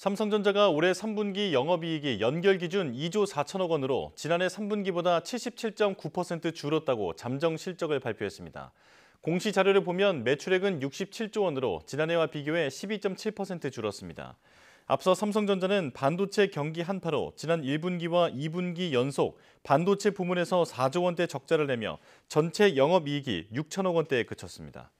삼성전자가 올해 3분기 영업이익이 연결 기준 2조 4천억 원으로 지난해 3분기보다 77.9% 줄었다고 잠정 실적을 발표했습니다. 공시 자료를 보면 매출액은 67조 원으로 지난해와 비교해 12.7% 줄었습니다. 앞서 삼성전자는 반도체 경기 한파로 지난 1분기와 2분기 연속 반도체 부문에서 4조 원대 적자를 내며 전체 영업이익이 6천억 원대에 그쳤습니다.